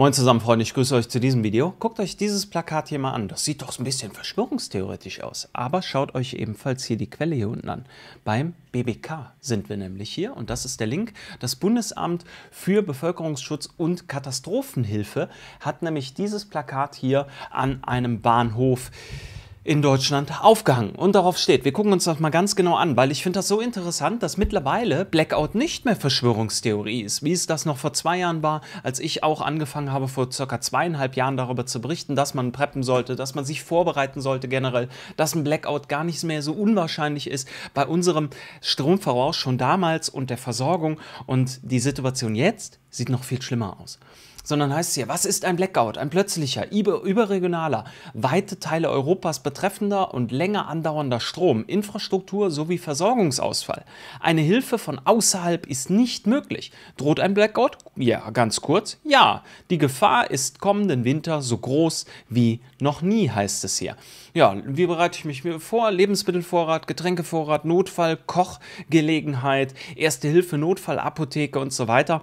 Moin zusammen, Freunde, ich grüße euch zu diesem Video. Guckt euch dieses Plakat hier mal an. Das sieht doch so ein bisschen verschwörungstheoretisch aus. Aber schaut euch ebenfalls hier die Quelle hier unten an. Beim BBK sind wir nämlich hier und das ist der Link. Das Bundesamt für Bevölkerungsschutz und Katastrophenhilfe hat nämlich dieses Plakat hier an einem Bahnhof in Deutschland aufgehangen und darauf steht. Wir gucken uns das mal ganz genau an, weil ich finde das so interessant, dass mittlerweile Blackout nicht mehr Verschwörungstheorie ist, wie es das noch vor zwei Jahren war, als ich auch angefangen habe, vor circa zweieinhalb Jahren darüber zu berichten, dass man preppen sollte, dass man sich vorbereiten sollte generell, dass ein Blackout gar nicht mehr so unwahrscheinlich ist bei unserem Stromverbrauch schon damals und der Versorgung und die Situation jetzt sieht noch viel schlimmer aus sondern heißt es hier, was ist ein Blackout? Ein plötzlicher, überregionaler, weite Teile Europas betreffender und länger andauernder Strom, Infrastruktur sowie Versorgungsausfall. Eine Hilfe von außerhalb ist nicht möglich. Droht ein Blackout? Ja, ganz kurz, ja. Die Gefahr ist kommenden Winter so groß wie noch nie, heißt es hier. Ja, wie bereite ich mich vor? Lebensmittelvorrat, Getränkevorrat, Notfall, Kochgelegenheit, Erste Hilfe, Notfall, Apotheke und so weiter.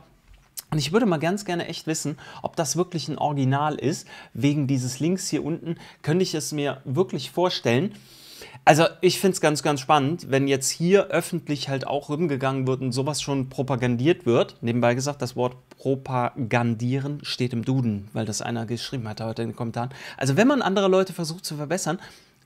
Und ich würde mal ganz gerne echt wissen, ob das wirklich ein Original ist. Wegen dieses Links hier unten könnte ich es mir wirklich vorstellen. Also ich finde es ganz, ganz spannend, wenn jetzt hier öffentlich halt auch rumgegangen wird und sowas schon propagandiert wird. Nebenbei gesagt, das Wort propagandieren steht im Duden, weil das einer geschrieben hat heute in den Kommentaren. Also wenn man andere Leute versucht zu verbessern,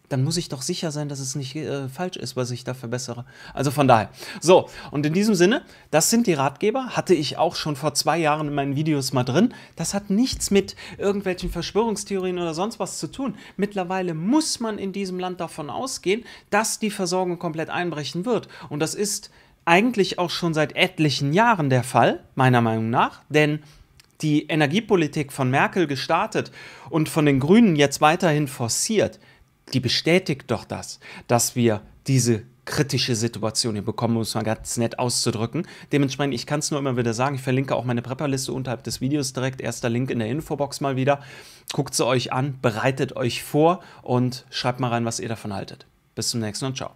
dann muss ich doch sicher sein, dass es nicht äh, falsch ist, was ich da verbessere. Also von daher. So, und in diesem Sinne, das sind die Ratgeber, hatte ich auch schon vor zwei Jahren in meinen Videos mal drin. Das hat nichts mit irgendwelchen Verschwörungstheorien oder sonst was zu tun. Mittlerweile muss man in diesem Land davon ausgehen, dass die Versorgung komplett einbrechen wird. Und das ist eigentlich auch schon seit etlichen Jahren der Fall, meiner Meinung nach, denn die Energiepolitik von Merkel gestartet und von den Grünen jetzt weiterhin forciert, die bestätigt doch das, dass wir diese kritische Situation hier bekommen, um es mal ganz nett auszudrücken. Dementsprechend, ich kann es nur immer wieder sagen, ich verlinke auch meine Prepperliste unterhalb des Videos direkt, erster Link in der Infobox mal wieder. Guckt sie euch an, bereitet euch vor und schreibt mal rein, was ihr davon haltet. Bis zum nächsten und ciao.